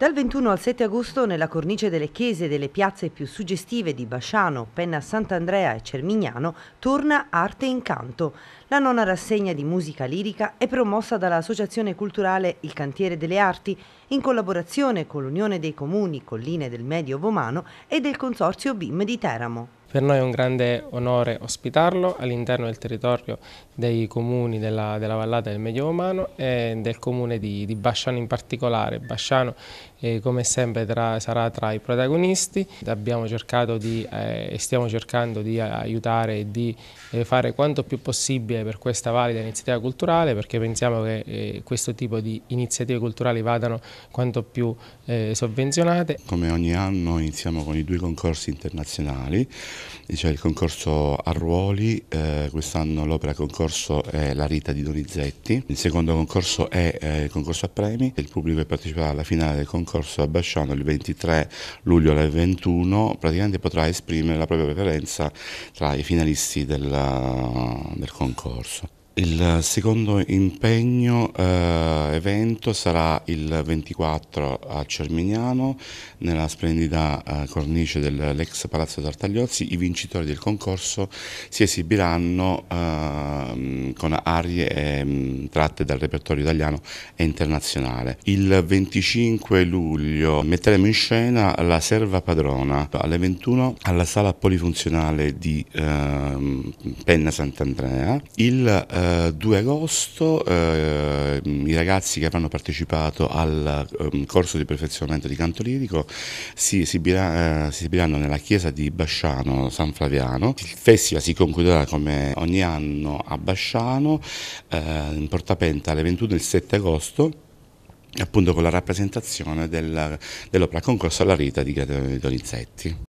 Dal 21 al 7 agosto, nella cornice delle chiese e delle piazze più suggestive di Basciano, Penna Sant'Andrea e Cermignano, torna Arte e Canto. La nona rassegna di musica lirica è promossa dall'Associazione Culturale Il Cantiere delle Arti, in collaborazione con l'Unione dei Comuni Colline del Medio Vomano e del Consorzio BIM di Teramo. Per noi è un grande onore ospitarlo all'interno del territorio dei comuni della, della Vallata del Medio Medioumano e del comune di, di, Basciano in particolare. Basciano eh, come sempre tra, sarà tra i protagonisti, abbiamo cercato di, eh, e stiamo cercando di aiutare e di eh, fare quanto più possibile per questa valida iniziativa culturale perché pensiamo che eh, questo tipo di iniziative culturali vadano quanto più eh, sovvenzionate. Come ogni anno iniziamo con i due concorsi internazionali c'è il concorso a ruoli, eh, quest'anno l'opera concorso è La Rita di Donizetti, il secondo concorso è eh, il concorso a premi, il pubblico che parteciperà alla finale del concorso a Basciano il 23 luglio alle 21 praticamente potrà esprimere la propria preferenza tra i finalisti della, del concorso. Il secondo impegno, eh, evento, sarà il 24 a Cermignano, nella splendida eh, cornice dell'ex Palazzo Tartagliozzi. I vincitori del concorso si esibiranno eh, con arie ehm, tratte dal repertorio italiano e internazionale. Il 25 luglio metteremo in scena La Serva Padrona alle 21 alla sala polifunzionale di ehm, Penna Sant'Andrea. Il 2 eh, agosto uh, i ragazzi che avranno partecipato al um, corso di perfezionamento di canto lirico si eh, esibiranno, uh, nella chiesa di Basciano San Flaviano. Il festival si concluderà come ogni anno a Basciano in Portapenta alle 21 del 7 agosto appunto con la rappresentazione del, dell'opera Concorso alla Rita di Gaetano Donizetti.